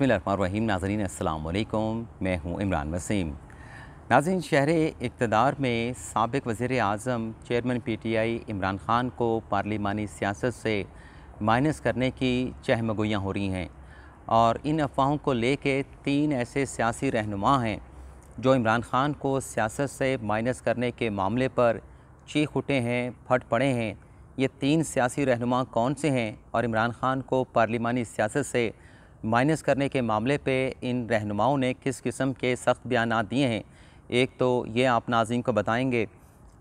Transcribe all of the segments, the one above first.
बसमीम नाजरीन अल्लाम मैं हूँ इमरान वसीम नाजिन शहर इकतदार में सबक वज़र अजम chairman P T I Imran Khan को पार्लिमानी सियासत से माइनस करने की चहमगोयाँ हो रही हैं और इन अफवाहों को ले कर तीन ऐसे सियासी रहनुमा हैं जो इमरान ख़ान को सियासत से माइनस करने के मामले पर चीख उठे हैं फट पड़े हैं ये तीन सियासी रहनुमा कौन से हैं और इमरान ख़ान को पार्लिमानी सियासत से माइनस करने के मामले पे इन रहनुमाओं ने किस किस्म के सख्त बयान दिए हैं एक तो ये आप नाजीन को बताएंगे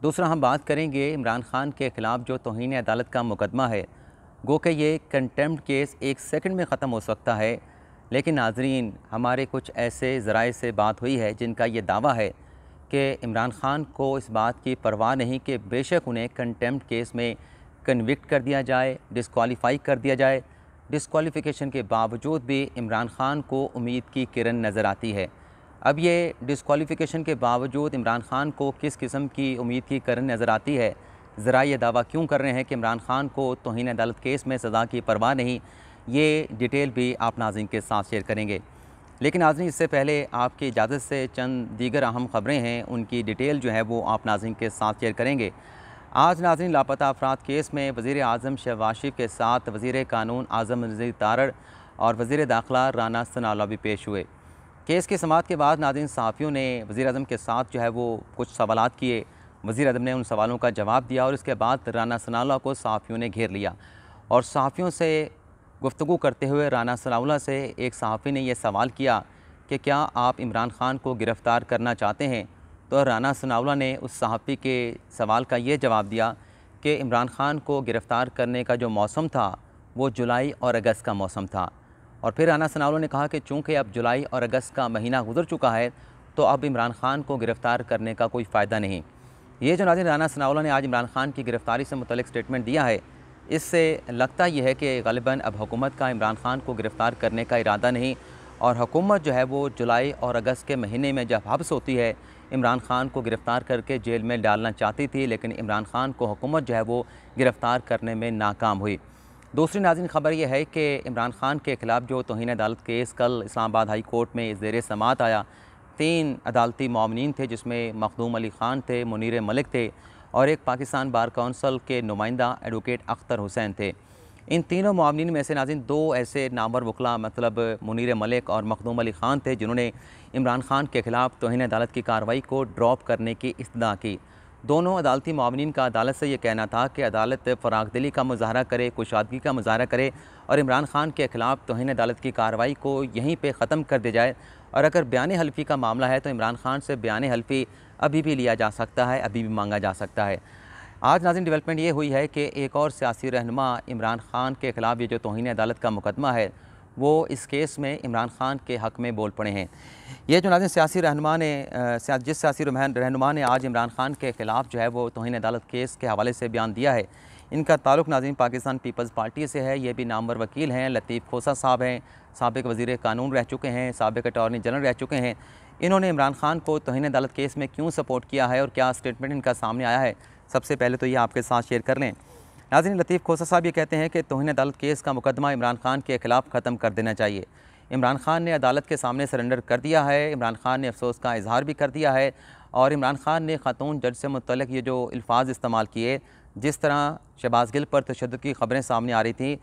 दूसरा हम बात करेंगे इमरान खान के ख़िलाफ़ जो तोहन अदालत का मुकदमा है गो के ये कंटेम्प्ट केस एक सेकंड में ख़त्म हो सकता है लेकिन नाजरीन हमारे कुछ ऐसे ज़राए से बात हुई है जिनका ये दावा है कि इमरान खान को इस बात की परवाह नहीं कि बेशक उन्हें कंटेम्प्ट केस में कन्विक्ट कर दिया जाए डिसकॉलीफाई कर दिया जाए डिसकॉलीफिकेशन के बावजूद भी इमरान खान को उम्मीद की किरण नज़र आती है अब ये डिसकॉलीफिकेशन के बावजूद इमरान खान को किस किस्म की उम्मीद की किरण नज़र आती है ज़रा यह दावा क्यों कर रहे हैं कि इमरान खान को तोहन अदालत केस में सज़ा की परवाह नहीं ये डिटेल भी आप नाजिन के साथ शेयर करेंगे लेकिन नाजन इससे पहले आपकी इजाज़त से चंद दीगर अहम ख़बरें हैं उनकी डिटेल जो है वो आप नाजिन के साथ शेयर करेंगे आज नाजरीन लापता अफराद केस में वजीर अजम शहबाज शरीफ के साथ वजीर कानून आजम नज़ीर तारड़ और वज़ी दाखिला राना सनाला भी पेश हुए केस के समात के बाद नाजरन साफियों ने वज़ी अजम के साथ जो है वो कुछ सवाल किए वज़ी अजम ने उन सवालों का जवाब दिया और इसके बाद राना सनाला को साफियों ने घेर लिया और सहाफ़ियों से गुफ्तु करते हुए राना सनाउला से एक सहाफ़ी ने यह सवाल किया कि क्या आप इमरान खान को गिरफ़्तार करना चाहते हैं तो राना सनावला ने उस सहाफ़ी के सवाल का ये जवाब दिया कि इमरान ख़ान को गिरफ़्तार करने का जो मौसम था वो जुलाई और अगस्त का मौसम था और फिर राना सनावला ने कहा कि चूँकि अब जुलाई और अगस्त का महीना गुजर चुका है तो अब इमरान ख़ान को गिरफ़्तार करने का कोई फ़ायदा नहीं ये जो नाजिन राना सनावला ने आज इमरान ख़ान की गिरफ़्तारी से मुतल स्टेटमेंट दिया है इससे लगता यह है कि गलिबा अब हुकूमत का इमरान ख़ान को गिरफ़्तार करने का इरादा नहीं और हुकूमत जो है वो जुलाई और अगस्त के महीने में जब हब्स होती है इमरान खान को गिरफ़्तार करके जेल में डालना चाहती थी लेकिन इमरान खान को हुकूमत जो है वो गिरफ़्तार करने में नाकाम हुई दूसरी नाजिन खबर यह है कि इमरान खान के ख़िलाफ़ जो तोहन अदालत केस कल इस्लामाबाद हाई कोर्ट में जेर समात आया तीन अदालती मामनिन थे जिसमें मखदूम अली ख़ान थे मुनीर मलिक थे और एक पाकिस्तान बार कौंसल के नुमाइंदा एडवोकेट अख्तर हुसैन थे इन तीनों मामलिन में से नाजिन दो ऐसे नामवर वकला मतलब मुनीर मलिक और मखदूम अली ख़ान थे जिन्होंने इमरान खान के ख़िलाफ़ तोहन अदालत की कार्रवाई को ड्रॉप करने की इस्तः की दोनों अदालती मामलिन का अदालत से ये कहना था कि अदालत फ़राग दिली का मुजाहरा करे कुशादगी का मुजाहरा करे और इमरान खान के ख़िलाफ़ तोहन अदालत की कार्रवाई को यहीं पर ख़त्म कर दिया जाए और अगर बयान हल्फी का मामला है तो इमरान खान से बयान हल्फी अभी भी लिया जा सकता है अभी भी मांगा जा सकता है आज नाजिम डेवलपमेंट ये हुई है कि एक और सियासी रहनमा इमरान खान के ख़िलाफ़ ये जो तोहन अदालत का मुकदमा है वो इस केस में इमरान खान के हक़ में बोल पड़े हैं ये जो नाजिम सियासी रहनमा ने जिस सियासी रहनमा ने आज इमरान खान के ख़िलाफ़ जो है वो तोहन अदालत केस के हवाले से बयान दिया है इनका ताल्लुक नाजिम पाकिस्तान पीपल्स पार्टी से है ये भी नामवर वकील हैं लतीफ़ खोसा साहब हैं सबक वजीर कानून रह चुके हैं सबक अटॉर्नी जनरल रह चुके हैं इन्होंने इमरान खान को तोहन अदालत केस में क्यों सपोर्ट किया है और क्या स्टेटमेंट इनका सामने आया है सबसे पहले तो ये आपके साथ शेयर कर लें नाजिन लतीफ़ खोसा साहब ये कहते हैं कि तोहन अदालत केस का मुकदमा इमरान खान के खिलाफ ख़त्म कर देना चाहिए इमरान खान ने अदालत के सामने सरेंडर कर दिया है इमरान खान ने अफसोस का इजहार भी कर दिया है और इमरान खान ने खातून जज से मुतलक ये जो अल्फाज इस्तेमाल किए जिस तरह शहबाज गिल पर तशद की ख़बरें सामने आ रही थी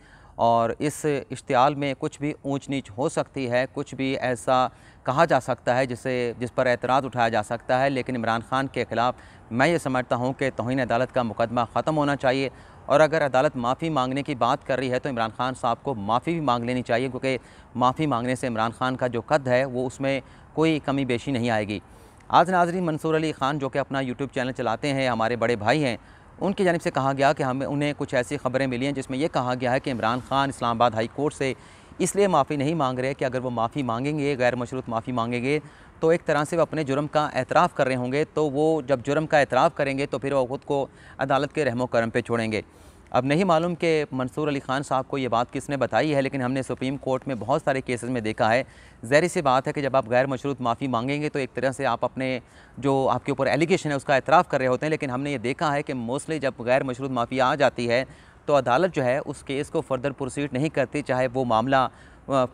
और इस इश्तियाल में कुछ भी ऊंच नीच हो सकती है कुछ भी ऐसा कहा जा सकता है जिसे जिस पर एतराज़ उठाया जा सकता है लेकिन इमरान खान के ख़िलाफ़ मैं ये समझता हूँ कि तोहन अदालत का मुकदमा ख़त्म होना चाहिए और अगर अदालत माफ़ी मांगने की बात कर रही है तो इमरान खान साहब को माफ़ी भी मांग लेनी चाहिए क्योंकि माफ़ी मांगने से इमरान खान का जो कद है वो उसमें कोई कमी बेशी नहीं आएगी आज नाजरी मंसूर अली ख़ान जो कि अपना यूट्यूब चैनल चलाते हैं हमारे बड़े भाई हैं उनकी जानब से कहा गया कि हमें उन्हें कुछ ऐसी खबरें मिली हैं जिसमें यह कहा गया है कि इमरान खान इस्लामाबाद हाई कोर्ट से इसलिए माफ़ी नहीं मांग रहे कि अगर वो माफ़ी मांगेंगे गैर मशरूत माफ़ी मांगेंगे तो एक तरह से वो अपने जुर्म का एतराफ़ कर रहे होंगे तो वो जब जुर्म का एतराफ़ करेंगे तो फिर वो खुद को अदालत के रहमो करम पर छोड़ेंगे अब नहीं मालूम कि मंसूर अली ख़ान साहब को ये बात किसने बताई है लेकिन हमने सुप्रीम कोर्ट में बहुत सारे केसेस में देखा है जहरी सी बात है कि जब आप गैर मशरूत माफ़ी मांगेंगे तो एक तरह से आप अपने जो आपके ऊपर एलिगेशन है उसका एतराफ़ कर रहे होते हैं लेकिन हमने ये देखा है कि मोस्टली जब गैर मशरूत माफ़ी आ जाती है तो अदालत जो है उस केस को फर्दर प्रोसीड नहीं करती चाहे वो मामला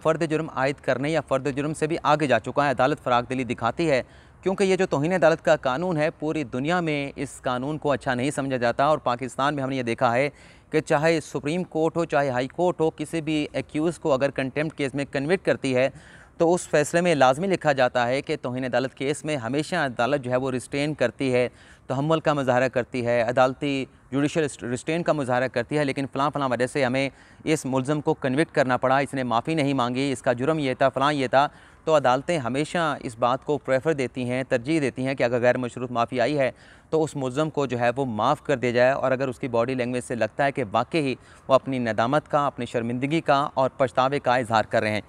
फ़र्द जुर्म आयद करने या फ़र्द जुर्म से भी आगे जा चुका है अदालत फ़राग दिली दिखाती है क्योंकि ये जो तोहन अदालत का कानून है पूरी दुनिया में इस कानून को अच्छा नहीं समझा जाता और पाकिस्तान में हमने ये देखा है कि चाहे सुप्रीम कोर्ट हो चाहे हाई कोर्ट हो किसी भी एक्यूज़ को अगर कंटेम्प्ट केस में कन्विट करती है तो उस फैसले में लाजमी लिखा जाता है कि तोहन अदालत केस में हमेशा अदालत जो है वो रिस्टेन करती है तहमल का मुजाहरा करती है अदालती जुडिशल रिस्टेन का मुजाहरा करती है लेकिन फ़लाँ फ़लाँ वजह से हमें इस मुलम को कन्विक्ट करना पड़ा इसने माफ़ी नहीं मांगी इसका जुर्म ये था फ़लाँ ये था तो अदालतें हमेशा इस बात को प्रेफर देती हैं तरजीह देती हैं कि अगर गैर मशरूत माफ़ी आई है तो उस मुलम को जो है वो माफ़ कर दिया जाए और अगर उसकी बॉडी लैंग्वेज से लगता है कि वाकई ही वो अपनी नदामत का अपनी शर्मिंदगी का और पछतावे का इजहार कर रहे हैं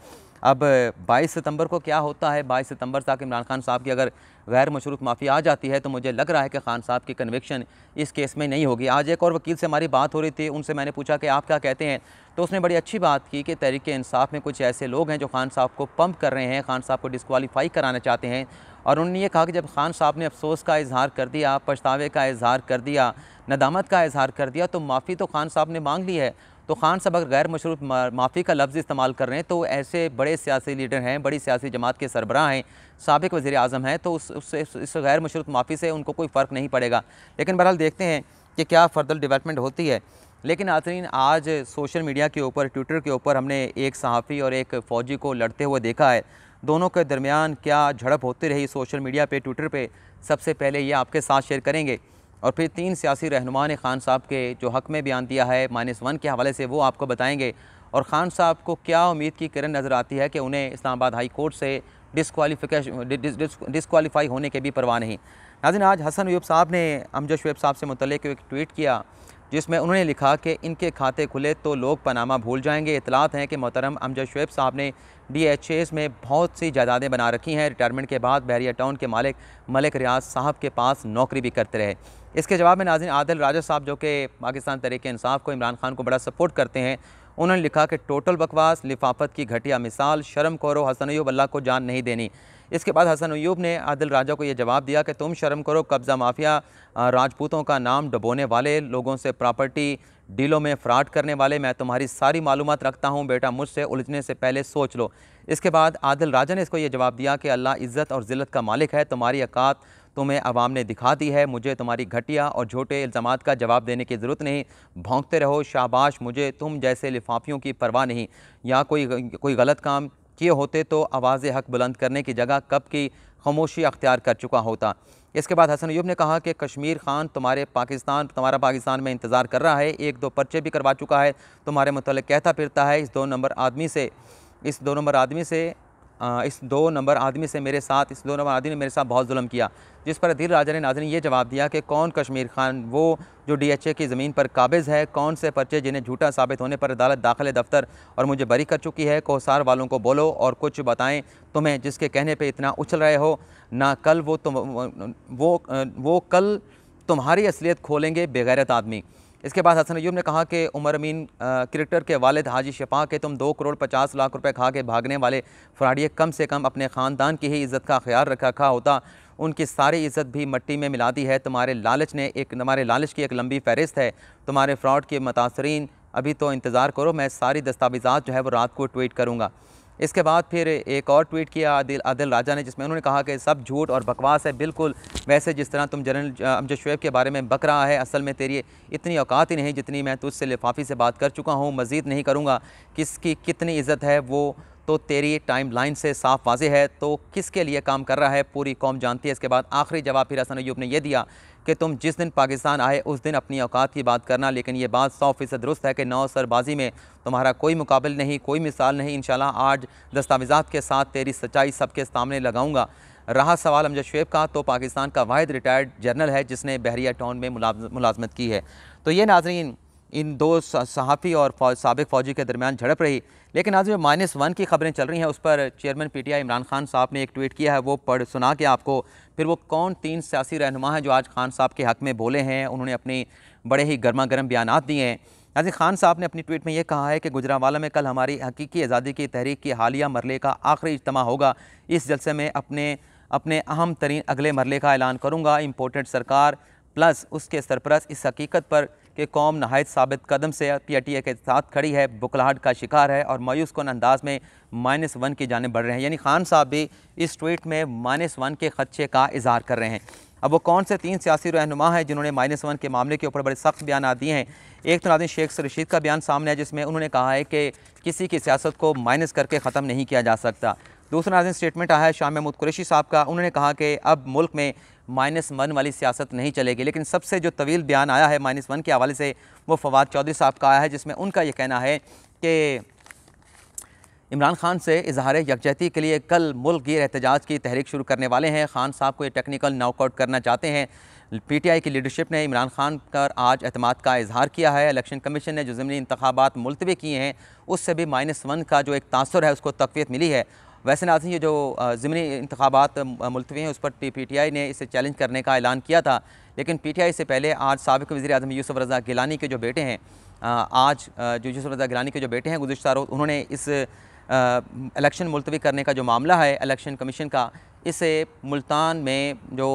अब 22 सितंबर को क्या होता है 22 सितंबर तक इमरान खान साहब की अगर गैर मशरूत माफ़ी आ जाती है तो मुझे लग रहा है कि खान साहब की कन्विक्शन इस केस में नहीं होगी आज एक और वकील से हमारी बात हो रही थी उनसे मैंने पूछा कि आप क्या कहते हैं तो उसने बड़ी अच्छी बात की कि तहरीक इंसाफ में कुछ ऐसे लोग हैं जो खान साहब को पम्प कर रहे हैं खान साहब को डिसकवालीफाई कराना चाहते हैं और उन्होंने ये कहा कि जब खान साहब ने अफसोस का इजहार कर दिया पछतावे का इजहार कर दिया नदामत का इजहार कर दिया तो माफ़ी तो खान साहब ने मांग ली है तो खान साहब अगर गैर मशरूफ माफ़ी का लफ्ज़ इस्तेमाल कर रहे हैं तो ऐसे बड़े सियासी लीडर हैं बड़ी सियासी जमात के सरबराह हैं सबक वज़र अजम हैं तो उस उससे इस गैर मशरूफ माफ़ी से उनको कोई फ़र्क नहीं पड़ेगा लेकिन बहरहाल देखते हैं कि क्या फर्दर डेवलपमेंट होती है लेकिन नाजरीन आज सोशल मीडिया के ऊपर ट्विटर के ऊपर हमने एक सहाफ़ी और एक फ़ौजी को लड़ते हुए देखा है दोनों के दरमियान क्या झड़प होती रही सोशल मीडिया पे ट्विटर पे सबसे पहले ये आपके साथ शेयर करेंगे और फिर तीन सियासी रहनुमा ने खान साहब के जो हक में बयान दिया है माइनस वन के हवाले से वो आपको बताएंगे और ख़ान साहब को क्या उम्मीद की किरण नज़र आती है कि उन्हें इस्लामाबाद हाई कोर्ट से डिसकवालीफिकेशन डिसकवालीफाई होने के भी परवाह नहीं नाजिन आज हसन यूब साहब ने अमजद शुब साहब से मुतल एक ट्वीट किया जिसमें उन्होंने लिखा कि इनके खाते खुले तो लोग पनामा भूल जाएंगे इतलात हैं कि मोहतरम अमजद शुएब साहब ने डी एच एस में बहुत सी जायदादें बना रखी हैं रिटायरमेंट के बाद बहरिया टाउन के मालिक मलिक रियाज साहब के पास नौकरी भी करते रहे इसके जवाब में नाजिन आदिल राजा साहब जो कि पाकिस्तान तरीके इंसाफ को इमरान खान को बड़ा सपोर्ट करते हैं उन्होंने लिखा कि टोटल बकवास लिफाफत की घटिया मिसाल शर्म करो हसन अल्लाह को जान नहीं देनी इसके बाद हसन अयूब ने आदिल राजा को यह जवाब दिया कि तुम शर्म करो कब्ज़ा माफिया राजपूतों का नाम डबोने वाले लोगों से प्रॉपर्टी डीलों में फ्रॉड करने वाले मैं तुम्हारी सारी मालूम रखता हूँ बेटा मुझसे उलझने से पहले सोच लो इसके बाद आदिल राजा ने इसको यह जवाब दिया कि अल्लाह इज़्ज़त और ज़िलत का मालिक है तुम्हारी अकात तुम्हें अवाम ने दिखा दी है मुझे तुम्हारी घटिया और झूठे इल्ज़ाम का जवाब देने की ज़रूरत नहीं भोंकते रहो शाबाश मुझे तुम जैसे लिफाफियों की परवाह नहीं या कोई कोई गलत काम किए होते तो आवाज़ हक बुलंद करने की जगह कब की खामोशी अख्तियार कर चुका होता इसके बाद हसन यूब ने कहा कि कश्मीर खान तुम्हारे पाकिस्तान तुम्हारा पाकिस्तान में इंतज़ार कर रहा है एक दो पर्चे भी करवा चुका है तुम्हारे मतलब कहता फिरता है इस दो नंबर आदमी से इस दो नंबर आदमी से इस दो नंबर आदमी से मेरे साथ इस दो नंबर आदमी ने मेरे साथ बहुत जुल्म किया जिस पर अधीर राजा ने नाजन ये जवाब दिया कि कौन कश्मीर खान वो जो डी एच ए की ज़मीन पर काबिज़ है कौन से पर्चे जिन्हें झूठा साबित होने पर अदालत दाखिल दफ्तर और मुझे बरी कर चुकी है कोसार वालों को बोलो और कुछ बताएं तुम्हें जिसके कहने पे इतना उछल रहे हो ना कल वो तुम वो वो कल तुम्हारी असलियत खोलेंगे बेगैरत आदमी इसके बाद हसन अयूब ने कहा कि उमर अमीन क्रिकेटर के वालद हाजी शपा के तुम दो करोड़ पचास लाख रुपए खा के भागने वाले फ्राडिये कम से कम अपने ख़ानदान की ही इज़्ज़त का ख्याल रखा खा होता उनकी सारी इज़्ज़त भी मट्टी में मिला दी है तुम्हारे लालच ने एक तुम्हारे लालच की एक लंबी फहरिस्त है तुम्हारे फ्रॉड के मुतासरीन अभी तो इंतज़ार करो मैं सारी दस्तावेज़ा जो है वो रात को ट्वीट करूँगा इसके बाद फिर एक और ट्वीट किया आदिल आदिल राजा ने जिसमें उन्होंने कहा कि सब झूठ और बकवास है बिल्कुल वैसे जिस तरह तुम जनरल अमजद शुएब के बारे में बक रहा है असल में तेरी इतनी औकात ही नहीं जितनी मैं तुझसे लिफाफी से बात कर चुका हूँ मज़ीद नहीं करूँगा किसकी कितनी इज़्ज़त है वो तो तेरी टाइम लाइन से साफ वाजे है तो किसके लिए काम कर रहा है पूरी कौम जानती है इसके बाद आखिरी जवाब फिर हसन ऐब ने यह दिया कि तुम जिस दिन पाकिस्तान आए उस दिन अपनी औकात की बात करना लेकिन ये बात सौ फ़ीसद दुरुस्त है कि नौ सरबाजी में तुम्हारा कोई मुकाबल नहीं कोई मिसाल नहीं इन शाला आज दस्तावेज़ा के साथ तेरी सच्चाई सबके सामने लगाऊँगा रहा सवाल अमजद शुब का तो पाकिस्तान का वाद रिटायर्ड जनरल है जिसने बहरिया टाउन में मुलाजमत की है तो ये नाजरीन इन दो सहाफ़ी और फौज, सबक फ़ौजी के दरमियान झड़प रही लेकिन आज में माइनस वन की खबरें चल रही हैं उस पर चेयरमैन पीटीआई इमरान खान साहब ने एक ट्वीट किया है वो पढ़ सुना के आपको फिर वो कौन तीन सियासी रहनुमा हैं जो आज खान साहब के हक़ में बोले हैं उन्होंने अपने बड़े ही गर्मा गर्म बयान दिए हैं नाजिर खान साहब ने अपनी ट्वीट में यह कहा है कि गुजरावाला में कल हमारी हकीकी आज़ादी की तहरीक की हालिया मरले का आखिरी इजतम होगा इस जलसे में अपने अपने अहम तरीन अगले मरले का ऐलान करूँगा इम्पोर्टेंट सरकार प्लस उसके सरपरस इस हकीकत पर कि कौम नहायत साबित कदम से पी टी ए के साथ खड़ी है बुकलाहट का शिकार है और मायूस कन अंदाज में माइनस वन की जानब बढ़ रहे हैं यानी खान साहब भी इस ट्वीट में माइनस वन के खदशे का इजहार कर रहे हैं अब वो कौन से तीन सियासी रहनुमा हैं जिन्होंने माइनस वन के मामले के ऊपर बड़े सख्त बयान आ दिए हैं एक तो नादिन शेख रशीद का बयान सामने है जिसमें उन्होंने कहा है कि किसी की सियासत को माइनस करके ख़त्म नहीं किया जा सकता दूसरा नाजिन स्टेटमेंट आया है शाह महमूद कुरेशी साहब का उन्होंने कहा कि अब मुल्क में माइनस वन वाली सियासत नहीं चलेगी लेकिन सबसे जो तवील बयान आया है माइनस वन के हवाले से वो फवाद चौधरी साहब का आया है जिसमें उनका ये कहना है कि इमरान खान से इजहार यकजहती के लिए कल मुल्क गिर एहतजाज की तहरीक शुरू करने वाले हैं खान साहब को ये टेक्निकल नॉकआउट करना चाहते हैं पीटीआई की लीडरशिप ने इमरान खान पर आज अतमाद का इजहार किया है इलेक्शन कमीशन ने जो ज़मनी इंतबात मुलतवी किए हैं उससे भी माइनस वन का जो एक तासर है उसको तकवीत मिली है वैसे नाजी ये जो ज़मनी इंतबात मुलतवी हैं उस पर पी टी आई ने इसे चैलेंज करने का ऐलान किया था लेकिन पी टी आई से पहले आज सबक वजी अजम यूसुफ रजा गिलानी के जो बेटे हैं आज जो यूसुफ रजा गिलानी के जो बेटे हैं गुजशत रोज़ उन्होंने इस इलेक्शन मुलतवी करने का जो मामला है इलेक्शन कमीशन का इसे मुल्तान में जो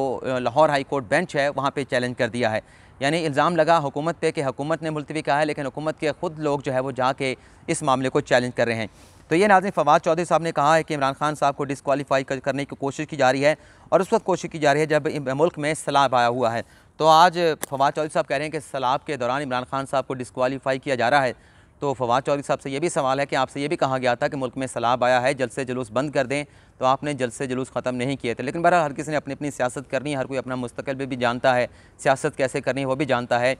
लाहौर हाई कोर्ट बेंच है वहाँ पर चैलेंज कर दिया है यानी इल्ज़ाम लगा हुकूमत पे कि हुकूमत ने मुलतवी कहा है लेकिन हुकूमत के ख़ुद लोग जो है वो जाके इस मामले को चैलेंज कर रहे हैं तो ये नाजिन फवाद चौधरी साहब ने कहा है कि इमरान खान साहब को डिसकवालीफाई करने की कोशिश की जा रही है और उस वक्त कोशिश की जा रही है जब मुल्क में सैलाब आया हुआ है तो आज फवाद चौधरी साहब कह रहे हैं कि सैलाब के दौरान इमरान खान साहब को डिसकवालीफाई किया जा रहा है तो फवाद चौधरी साहब से ये भी सवाल है कि आपसे ये भी कहा गया था कि मुल्क में सैलाब आया है जलसे जुलूस बंद कर दें तो आपने जलसे जुलूस ख़त्म नहीं किए थे लेकिन बहरहाल हर किसी ने अपनी अपनी सियासत करनी है हर कोई अपना मुस्तकिल भी, भी जानता है सियासत कैसे करनी है वो भी जानता है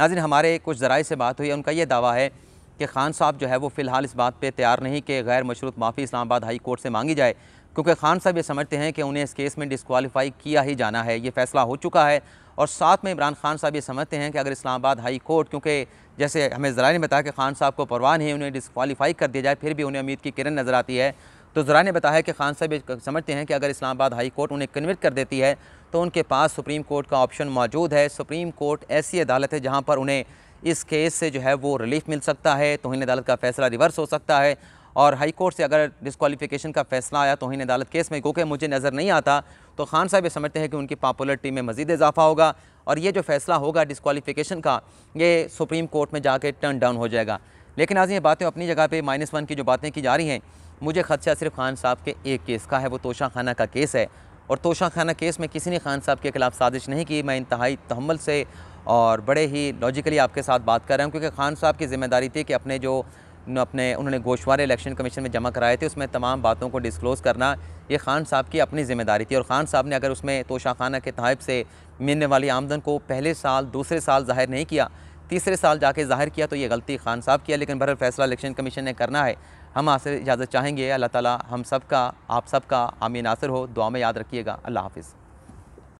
नाजिन हमारे कुछ ज़राए से बात हुई है उनका यह दावा है कि खान साहब जो है वो फ़िलहाल इस बात पर तैयार नहीं कि गैर मशरूत माफ़ी इस्लामाबाद हाई कोर्ट से मांगी जाए क्योंकि खान साहब ये समझते हैं कि उन्हें इस केस में डिसकवालीफाई किया ही जाना है ये फैसला हो चुका है और साथ में इमरान खान साहब ये समझते हैं कि अगर इस्लामाबाद हाई कोर्ट क्योंकि जैसे हमें ज़रा ने बताया कि खान साहब को परवाह नहीं उन्हें डिसकवालीफाई कर दिया जाए फिर भी उन्हें उम्मीद की किरण नज़र आती है तो ज़रा ने बताया कि खान साहब ये समझते हैं कि अगर इस्लामाबाद हाई कोर्ट उन्हें कन्वर्ट कर देती है तो उनके पास सुप्रीम कोर्ट का ऑप्शन मौजूद है सुप्रीम कोर्ट ऐसी अदालत है जहाँ पर उन्हें इस केस से जो है वो रिलीफ मिल सकता है तोहन अदालत का फैसला रिवर्स हो सकता है और हाई कोर्ट से अगर डिसकॉलीफिकेशन का फैसला आया तोहन अदालत केस में क्योंकि मुझे नज़र नहीं आता तो खान साहब ये समझते हैं कि उनकी पॉपुलरिटी में मजीद इजाफा होगा और ये जो फैसला होगा डिसकॉलीफिकेशन का ये सुप्रीम कोर्ट में जाके टर्न डाउन हो जाएगा लेकिन आज ये बातें अपनी जगह पर माइनस वन की जो बातें की जा रही हैं मुझे खदशा सिर्फ खान साहब के एक केस का है वो तोशा खाना का केस है और तोशा खाना केस में किसी ने खान साहब के खिलाफ साजिश नहीं की मैं इंतहाई तहमल से और बड़े ही लॉजिकली आपके साथ बात कर रहे हैं क्योंकि खान साहब की जिम्मेदारी थी कि अपने जो अपने उन्होंने गोशवारे इलेक्शन कमीशन में जमा कराए थे उसमें तमाम बातों को डिस्क्लोज़ करना ये खान साहब की अपनी ज़िम्मेदारी थी और ख़ान साहब ने अगर उसमें तोशाखाना के तहब से मिलने वाली आमदन को पहले साल दूसरे साल जाहिर नहीं किया तीसरे साल जाके जाहिर किया तो ये गलती खान साहब की है लेकिन बहर फैसला इलेक्शन कमीशन ने करना है हम आपसे इजाज़त चाहेंगे अल्लाह ताला हम सब का आप सब का आमीन आसर हो दुआ में याद रखिएगा अल्लाह हाफिज़